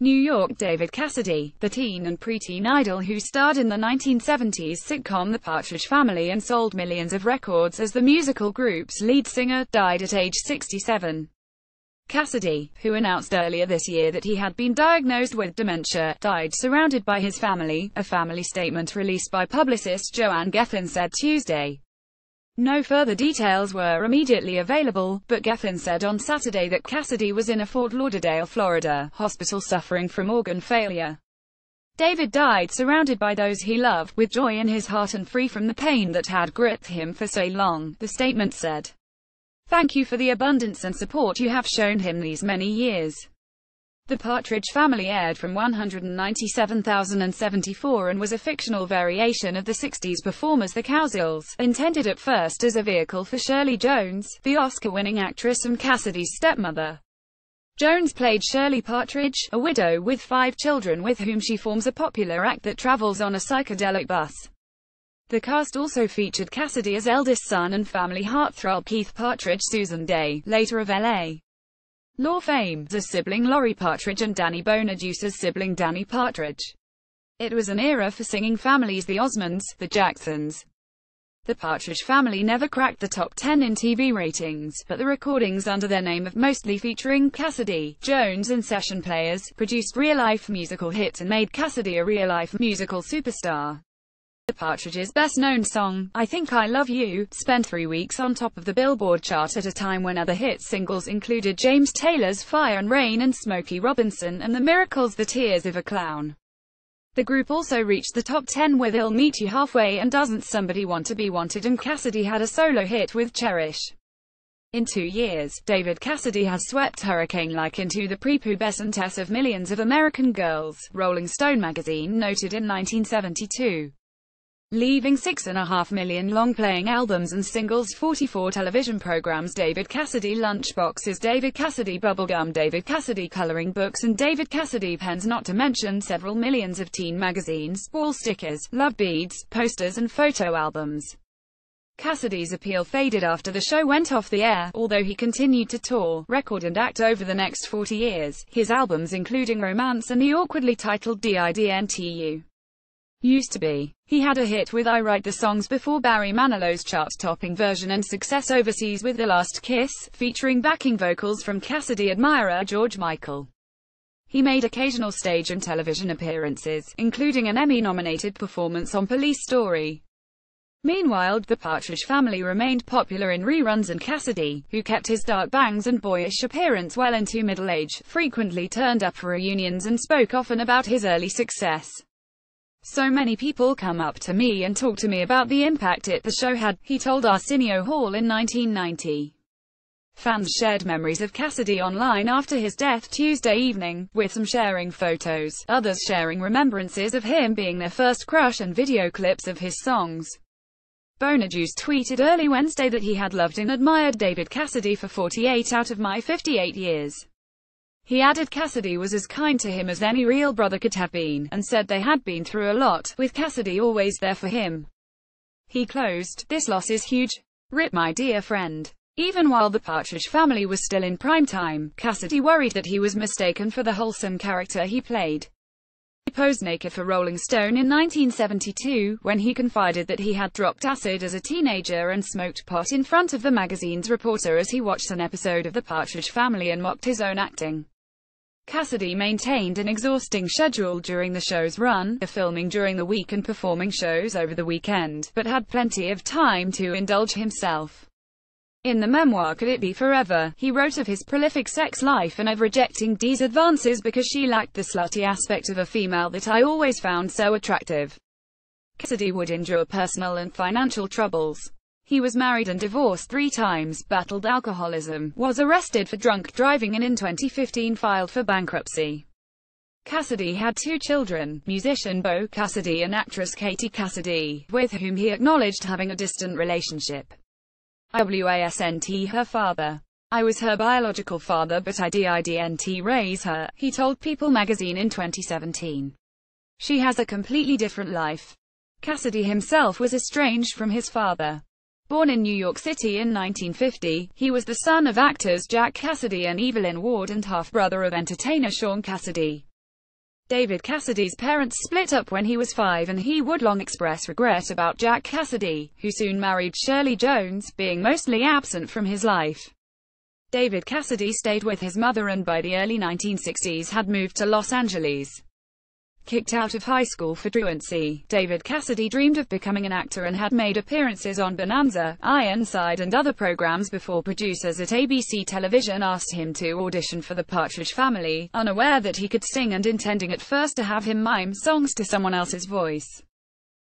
New York David Cassidy, the teen and preteen idol who starred in the 1970s sitcom The Partridge Family and sold millions of records as the musical group's lead singer, died at age 67. Cassidy, who announced earlier this year that he had been diagnosed with dementia, died surrounded by his family, a family statement released by publicist Joanne Geffen said Tuesday. No further details were immediately available, but Geffen said on Saturday that Cassidy was in a Fort Lauderdale, Florida, hospital suffering from organ failure. David died surrounded by those he loved, with joy in his heart and free from the pain that had gripped him for so long, the statement said. Thank you for the abundance and support you have shown him these many years. The Partridge Family aired from 197,074 and was a fictional variation of the 60s performers The Cowsills, intended at first as a vehicle for Shirley Jones, the Oscar-winning actress and Cassidy's stepmother. Jones played Shirley Partridge, a widow with five children with whom she forms a popular act that travels on a psychedelic bus. The cast also featured Cassidy as eldest son and family heartthrob Keith Partridge Susan Day, later of L.A. Law fame, as sibling Laurie Partridge and Danny Bonaduce's sibling Danny Partridge. It was an era for singing families the Osmonds, the Jacksons. The Partridge family never cracked the top 10 in TV ratings, but the recordings under their name of mostly featuring Cassidy, Jones and session players, produced real-life musical hits and made Cassidy a real-life musical superstar. The Partridge's best-known song, I Think I Love You, spent three weeks on top of the Billboard chart at a time when other hit singles included James Taylor's Fire and Rain and Smokey Robinson and The Miracles' The Tears of a Clown. The group also reached the top 10 with I'll Meet You Halfway and Doesn't Somebody Want to Be Wanted and Cassidy had a solo hit with Cherish. In two years, David Cassidy has swept hurricane-like into the prepubescent s of millions of American girls, Rolling Stone magazine noted in 1972 leaving six and a half million long-playing albums and singles 44 television programs David Cassidy lunchboxes David Cassidy bubblegum David Cassidy coloring books and David Cassidy pens not to mention several millions of teen magazines, wall stickers, love beads, posters and photo albums. Cassidy's appeal faded after the show went off the air, although he continued to tour, record and act over the next 40 years, his albums including Romance and the awkwardly titled DIDNTU used to be. He had a hit with I Write the Songs before Barry Manilow's chart-topping version and success overseas with The Last Kiss, featuring backing vocals from Cassidy admirer George Michael. He made occasional stage and television appearances, including an Emmy-nominated performance on Police Story. Meanwhile, the Partridge family remained popular in reruns and Cassidy, who kept his dark bangs and boyish appearance well into middle age, frequently turned up for reunions and spoke often about his early success. So many people come up to me and talk to me about the impact it the show had, he told Arsenio Hall in 1990. Fans shared memories of Cassidy online after his death Tuesday evening, with some sharing photos, others sharing remembrances of him being their first crush and video clips of his songs. Bonaduce tweeted early Wednesday that he had loved and admired David Cassidy for 48 out of my 58 years. He added Cassidy was as kind to him as any real brother could have been, and said they had been through a lot, with Cassidy always there for him. He closed, this loss is huge. Rip my dear friend. Even while the Partridge family was still in prime time, Cassidy worried that he was mistaken for the wholesome character he played. He posed naked for Rolling Stone in 1972, when he confided that he had dropped acid as a teenager and smoked pot in front of the magazine's reporter as he watched an episode of The Partridge Family and mocked his own acting. Cassidy maintained an exhausting schedule during the show's run, filming during the week and performing shows over the weekend, but had plenty of time to indulge himself. In the memoir Could It Be Forever, he wrote of his prolific sex life and of rejecting Dee's advances because she lacked the slutty aspect of a female that I always found so attractive. Cassidy would endure personal and financial troubles. He was married and divorced three times, battled alcoholism, was arrested for drunk driving and in 2015 filed for bankruptcy. Cassidy had two children, musician Bo Cassidy and actress Katie Cassidy, with whom he acknowledged having a distant relationship. WASNT her father. I was her biological father but I didn't raise her, he told People magazine in 2017. She has a completely different life. Cassidy himself was estranged from his father. Born in New York City in 1950, he was the son of actors Jack Cassidy and Evelyn Ward and half-brother of entertainer Sean Cassidy. David Cassidy's parents split up when he was five and he would long express regret about Jack Cassidy, who soon married Shirley Jones, being mostly absent from his life. David Cassidy stayed with his mother and by the early 1960s had moved to Los Angeles. Kicked out of high school for truancy, David Cassidy dreamed of becoming an actor and had made appearances on Bonanza, Ironside and other programs before producers at ABC Television asked him to audition for The Partridge Family, unaware that he could sing and intending at first to have him mime songs to someone else's voice.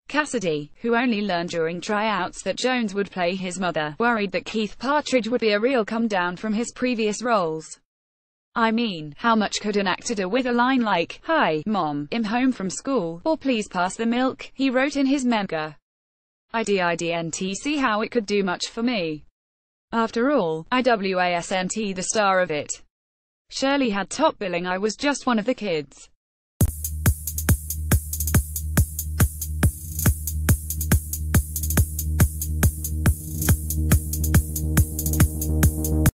Cassidy, who only learned during tryouts that Jones would play his mother, worried that Keith Partridge would be a real come-down from his previous roles. I mean, how much could an actor do with a line like, Hi, Mom, I'm home from school, or Please pass the milk, he wrote in his manga. see how it could do much for me. After all, IWASNT the star of it. Shirley had top billing I was just one of the kids.